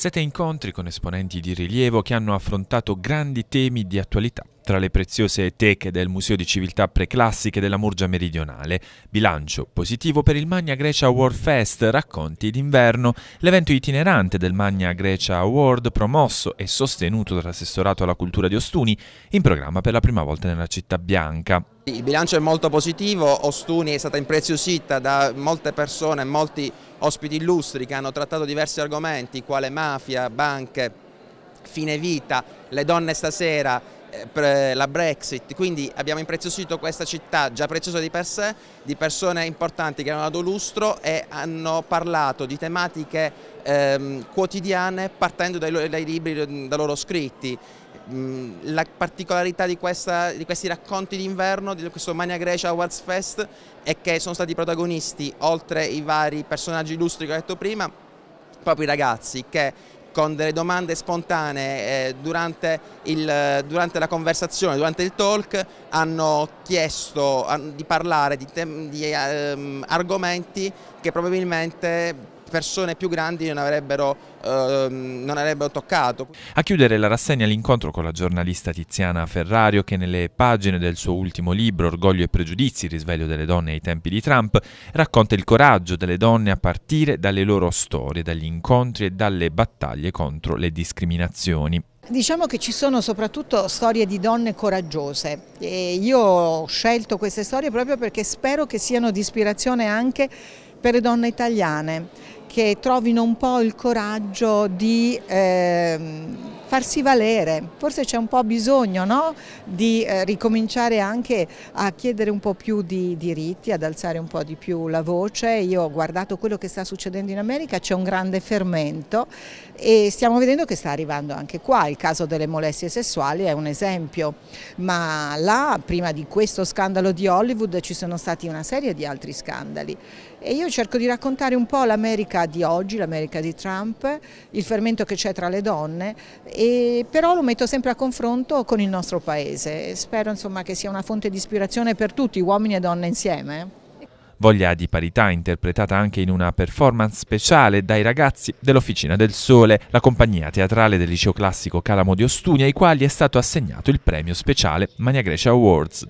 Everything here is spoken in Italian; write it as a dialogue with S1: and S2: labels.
S1: Sette incontri con esponenti di rilievo che hanno affrontato grandi temi di attualità, tra le preziose teche del Museo di Civiltà Preclassiche della Murgia Meridionale, bilancio positivo per il Magna Grecia World Fest, racconti d'inverno, l'evento itinerante del Magna Grecia Award promosso e sostenuto dall'assessorato alla cultura di Ostuni, in programma per la prima volta nella città bianca.
S2: Il bilancio è molto positivo, Ostuni è stata impreziosita da molte persone, molti ospiti illustri che hanno trattato diversi argomenti, quale mafia, banche, fine vita, le donne stasera, eh, la Brexit, quindi abbiamo impreziosito questa città già preziosa di per sé, di persone importanti che hanno dato lustro e hanno parlato di tematiche ehm, quotidiane partendo dai, dai libri mm, da loro scritti. Mm, la particolarità di, questa, di questi racconti d'inverno, di questo Mania Grecia Awards Fest, è che sono stati protagonisti, oltre i vari personaggi illustri che ho detto prima, proprio i ragazzi che con delle domande spontanee eh, durante, il, durante, la conversazione, durante il talk, hanno chiesto di parlare di, di um, argomenti che probabilmente persone più grandi non avrebbero, eh, non avrebbero toccato.
S1: A chiudere la rassegna l'incontro con la giornalista Tiziana Ferrario che nelle pagine del suo ultimo libro Orgoglio e pregiudizi, risveglio delle donne ai tempi di Trump, racconta il coraggio delle donne a partire dalle loro storie, dagli incontri e dalle battaglie contro le discriminazioni.
S3: Diciamo che ci sono soprattutto storie di donne coraggiose e io ho scelto queste storie proprio perché spero che siano di ispirazione anche per le donne italiane che trovino un po' il coraggio di... Ehm, farsi valere, forse c'è un po' bisogno no? di eh, ricominciare anche a chiedere un po' più di diritti, ad alzare un po' di più la voce, io ho guardato quello che sta succedendo in America, c'è un grande fermento e stiamo vedendo che sta arrivando anche qua, il caso delle molestie sessuali è un esempio, ma là prima di questo scandalo di Hollywood ci sono stati una serie di altri scandali e io cerco di raccontare un po' l'America di oggi, l'America di Trump, il fermento che c'è tra le donne e però lo metto sempre a confronto con il nostro paese. Spero insomma, che sia una fonte di ispirazione per tutti, uomini e donne insieme.
S1: Voglia di parità interpretata anche in una performance speciale dai ragazzi dell'Officina del Sole, la compagnia teatrale del liceo classico Calamo di Ostunia, ai quali è stato assegnato il premio speciale Mania Grecia Awards.